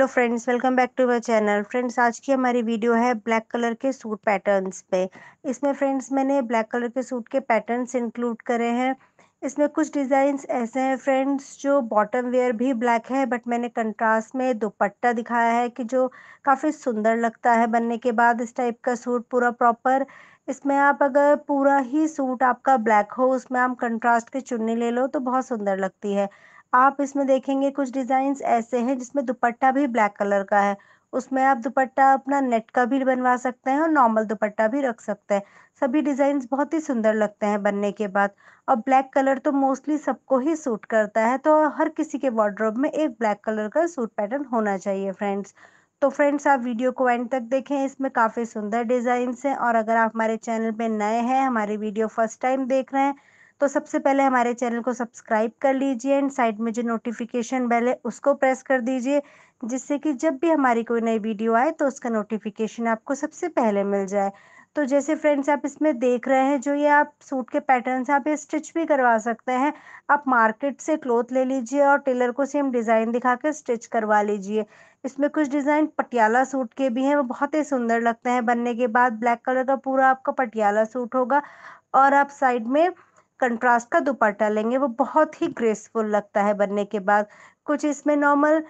hello friends welcome back to my channel friends आज की हमारी वीडियो है ब्लैक कलर के सूट पैटर्न्स पे इसमें फ्रेंड्स मैंने ब्लैक कलर के सूट के पैटर्न्स इंक्लूड करे हैं इसमें कुछ डिज़ाइंस ऐसे हैं फ्रेंड्स जो बॉटम वेयर भी ब्लैक है बट मैंने कंट्रास्ट में दुपट्टा दिखाया है कि जो काफ़ी सुंदर लगता है बनने के बाद इस टाइप का सूट पूरा प्रॉपर इसमें आप अगर पूरा ही सूट आपका ब्लैक हो उसमें आप कंट्रास्ट के चुन्नी ले लो तो बहुत सुंदर लगती है आप इसमें देखेंगे कुछ डिजाइन ऐसे हैं जिसमें दुपट्टा भी ब्लैक कलर का है उसमें आप दुपट्टा अपना नेट का भी बनवा सकते हैं और नॉर्मल दुपट्टा भी रख सकते हैं सभी डिजाइन बहुत ही सुंदर लगते हैं बनने के बाद और ब्लैक कलर तो मोस्टली सबको ही सूट करता है तो हर किसी के वार्ड्रोब में एक ब्लैक कलर का सूट पैटर्न होना चाहिए फ्रेंड्स तो फ्रेंड्स आप वीडियो को एंड तक देखें इसमें काफ़ी सुंदर डिजाइन हैं और अगर आप हमारे चैनल पे नए हैं हमारी वीडियो फर्स्ट टाइम देख रहे हैं तो सबसे पहले हमारे चैनल को सब्सक्राइब कर लीजिए एंड साइड में जो नोटिफिकेशन बेल है उसको प्रेस कर दीजिए जिससे कि जब भी हमारी कोई नई वीडियो आए तो उसका नोटिफिकेशन आपको सबसे पहले मिल जाए तो जैसे फ्रेंड्स आप इसमें देख रहे हैं जो ये आप सूट के पैटर्न से आप ये स्टिच भी करवा सकते हैं आप मार्केट से क्लोथ ले लीजिए और टेलर को सेम डिज़ाइन दिखा के स्टिच करवा लीजिए इसमें कुछ डिज़ाइन पटियाला सूट के भी हैं वो बहुत ही सुंदर लगते हैं बनने के बाद ब्लैक कलर का पूरा आपका पटियाला सूट होगा और आप साइड में कंट्रास्ट का दुपट्टा लेंगे वो बहुत ही ग्रेसफुल लगता है बनने के बाद कुछ इसमें नॉर्मल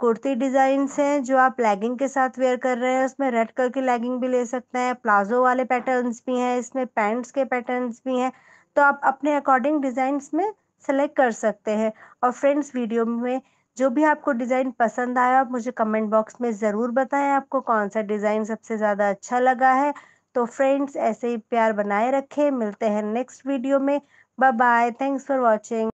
कुर्ती डिजाइन हैं जो आप लैगिंग के साथ वेयर कर रहे हैं उसमें रेड कलर की लैगिंग भी ले सकते हैं प्लाजो वाले पैटर्न्स भी हैं इसमें पैंट्स के पैटर्न्स भी हैं तो आप अपने अकॉर्डिंग डिजाइन में सेलेक्ट कर सकते हैं और फ्रेंड्स वीडियो में जो भी आपको डिज़ाइन पसंद आया आप मुझे कमेंट बॉक्स में ज़रूर बताएं आपको कौन सा डिज़ाइन सबसे ज़्यादा अच्छा लगा है तो फ्रेंड्स ऐसे ही प्यार बनाए रखें मिलते हैं नेक्स्ट वीडियो में bye bye thanks for watching